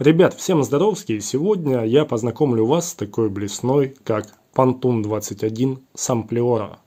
Ребят, всем здоровский! Сегодня я познакомлю вас с такой блесной, как Pantun21 Sampliora.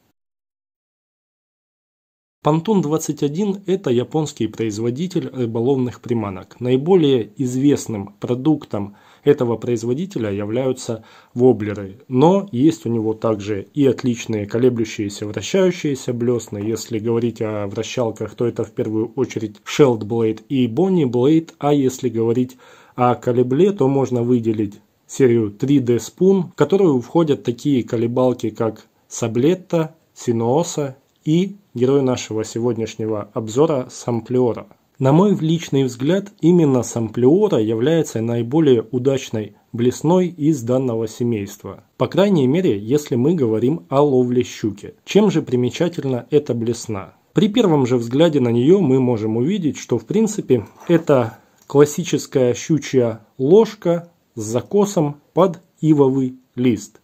Pantun21 – это японский производитель рыболовных приманок. Наиболее известным продуктом этого производителя являются воблеры, но есть у него также и отличные колеблющиеся вращающиеся блесны. Если говорить о вращалках, то это в первую очередь Shield Blade и Bonnie Blade, а если говорить а колебле, то можно выделить серию 3D Spoon, в которую входят такие колебалки, как Саблетта, Синооса и герой нашего сегодняшнего обзора Самплиора. На мой личный взгляд, именно Самплиора является наиболее удачной блесной из данного семейства. По крайней мере, если мы говорим о ловле щуки. Чем же примечательна эта блесна? При первом же взгляде на нее мы можем увидеть, что в принципе это Классическая щучья ложка с закосом под ивовый лист.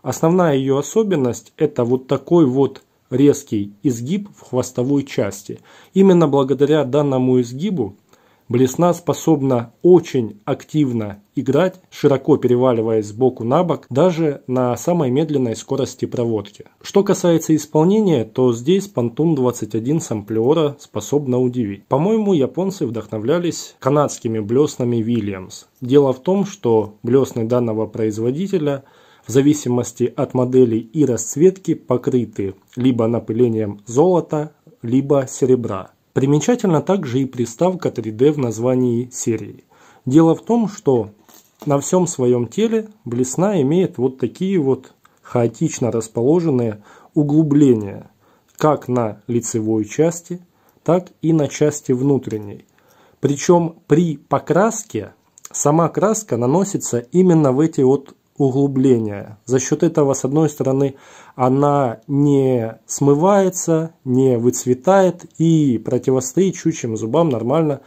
Основная ее особенность – это вот такой вот резкий изгиб в хвостовой части. Именно благодаря данному изгибу Блесна способна очень активно играть, широко переваливаясь сбоку на бок, даже на самой медленной скорости проводки. Что касается исполнения, то здесь Pantun 21 самплера способна удивить. По-моему, японцы вдохновлялись канадскими блеснами Williams. Дело в том, что блесны данного производителя в зависимости от модели и расцветки покрыты либо напылением золота, либо серебра. Примечательно также и приставка 3D в названии серии. Дело в том, что на всем своем теле блесна имеет вот такие вот хаотично расположенные углубления, как на лицевой части, так и на части внутренней. Причем при покраске сама краска наносится именно в эти вот углубления. За счет этого, с одной стороны, она не смывается, не выцветает и противостоит чучьим зубам нормально.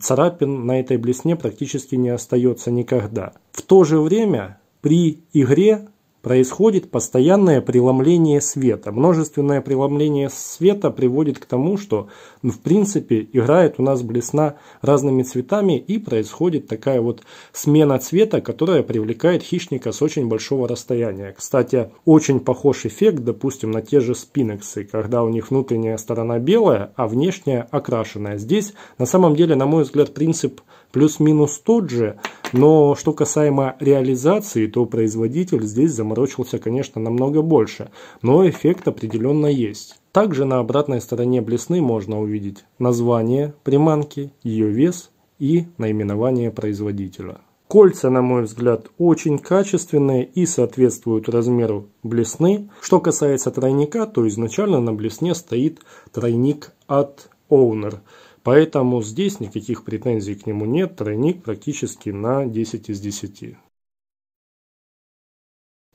Царапин на этой блесне практически не остается никогда. В то же время при игре происходит постоянное преломление света. Множественное преломление света приводит к тому, что, ну, в принципе, играет у нас блесна разными цветами и происходит такая вот смена цвета, которая привлекает хищника с очень большого расстояния. Кстати, очень похож эффект, допустим, на те же спинексы, когда у них внутренняя сторона белая, а внешняя окрашенная. Здесь, на самом деле, на мой взгляд, принцип плюс-минус тот же, но что касаемо реализации, то производитель здесь заморочился заморочился, конечно, намного больше, но эффект определенно есть. Также на обратной стороне блесны можно увидеть название приманки, ее вес и наименование производителя. Кольца, на мой взгляд, очень качественные и соответствуют размеру блесны. Что касается тройника, то изначально на блесне стоит тройник от Owner. Поэтому здесь никаких претензий к нему нет. Тройник практически на 10 из 10.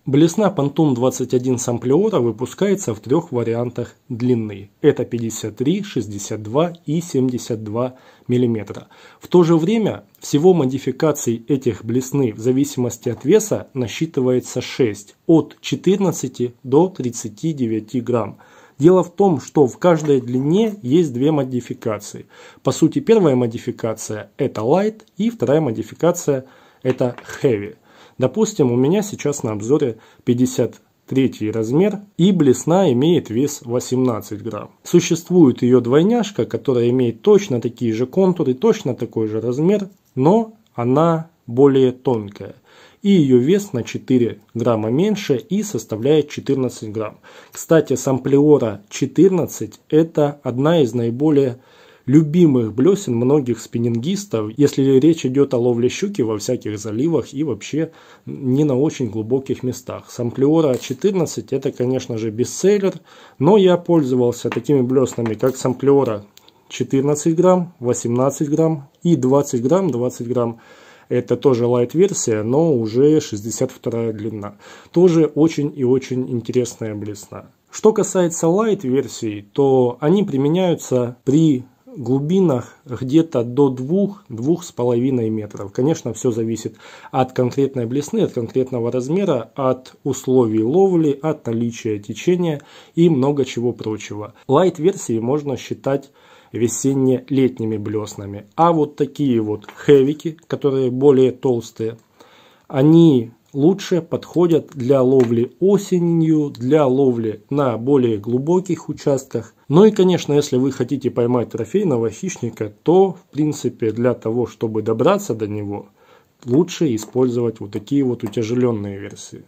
Блесна Pantone 21 с самплиора выпускается в трех вариантах длины. Это 53, 62 и 72 мм. В то же время всего модификаций этих блесны в зависимости от веса насчитывается 6, от 14 до 39 грамм. Дело в том, что в каждой длине есть две модификации. По сути, первая модификация это light и вторая модификация это heavy. Допустим, у меня сейчас на обзоре 50 третий размер, и блесна имеет вес 18 грамм. Существует ее двойняшка, которая имеет точно такие же контуры, точно такой же размер, но она более тонкая. И ее вес на 4 грамма меньше и составляет 14 грамм. Кстати, самплиора 14 это одна из наиболее любимых блесен многих спиннингистов, если речь идет о ловле щуки во всяких заливах и вообще не на очень глубоких местах. Самплиора 14 это, конечно же, бестселлер, но я пользовался такими блеснами, как Самплиора 14 грамм, 18 грамм и 20 грамм, 20 грамм. Это тоже лайт-версия, но уже 62 длина. Тоже очень и очень интересная блесна. Что касается лайт-версий, то они применяются при глубинах где-то до 2-2,5 метров. Конечно, все зависит от конкретной блесны, от конкретного размера, от условий ловли, от наличия течения и много чего прочего. Лайт-версии можно считать весенне-летними блеснами. А вот такие вот хэвики, которые более толстые, они лучше подходят для ловли осенью, для ловли на более глубоких участках. Ну и, конечно, если вы хотите поймать трофейного хищника, то, в принципе, для того, чтобы добраться до него, лучше использовать вот такие вот утяжеленные версии.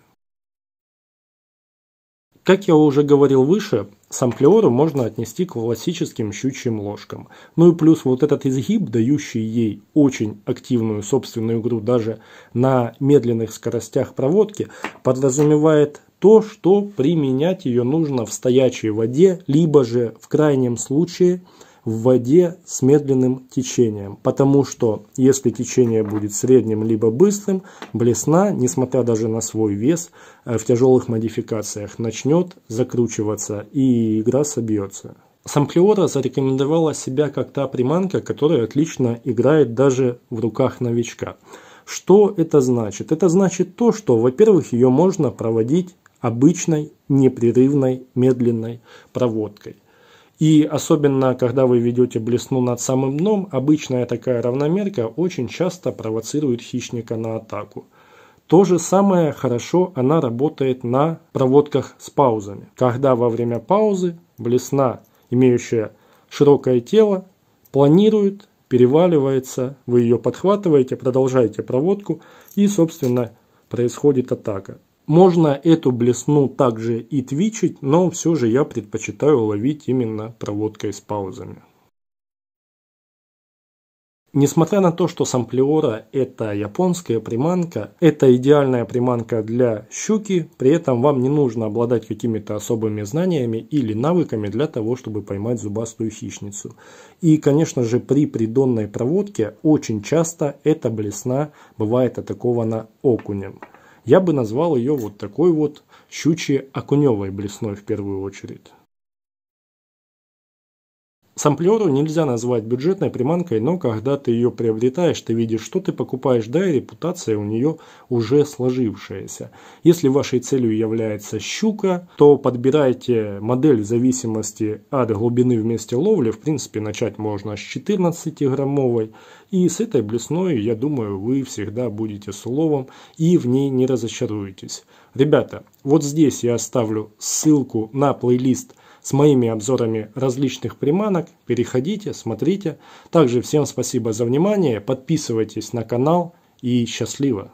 Как я уже говорил выше, Самплиору можно отнести к классическим щучьим ложкам. Ну и плюс вот этот изгиб, дающий ей очень активную собственную игру даже на медленных скоростях проводки, подразумевает то, что применять ее нужно в стоячей воде, либо же в крайнем случае – в воде с медленным течением, потому что если течение будет средним либо быстрым, блесна, несмотря даже на свой вес, э, в тяжелых модификациях начнет закручиваться и игра собьется. Самплиора зарекомендовала себя как та приманка, которая отлично играет даже в руках новичка. Что это значит? Это значит то, что, во-первых, ее можно проводить обычной непрерывной медленной проводкой – и особенно, когда вы ведете блесну над самым дном, обычная такая равномерка очень часто провоцирует хищника на атаку. То же самое хорошо она работает на проводках с паузами. Когда во время паузы блесна, имеющая широкое тело, планирует, переваливается, вы ее подхватываете, продолжаете проводку и, собственно, происходит атака. Можно эту блесну также и твичить, но все же я предпочитаю ловить именно проводкой с паузами. Несмотря на то, что самплиора это японская приманка, это идеальная приманка для щуки, при этом вам не нужно обладать какими-то особыми знаниями или навыками для того, чтобы поймать зубастую хищницу. И, конечно же, при придонной проводке очень часто эта блесна бывает атакована окунем. Я бы назвал ее вот такой вот щучьей окуневой блесной в первую очередь. Самплеру нельзя назвать бюджетной приманкой, но когда ты ее приобретаешь, ты видишь, что ты покупаешь, да и репутация у нее уже сложившаяся. Если вашей целью является щука, то подбирайте модель в зависимости от глубины в ловли. В принципе, начать можно с 14-граммовой. И с этой блесной, я думаю, вы всегда будете с уловом и в ней не разочаруетесь. Ребята, вот здесь я оставлю ссылку на плейлист с моими обзорами различных приманок. Переходите, смотрите. Также всем спасибо за внимание. Подписывайтесь на канал и счастливо!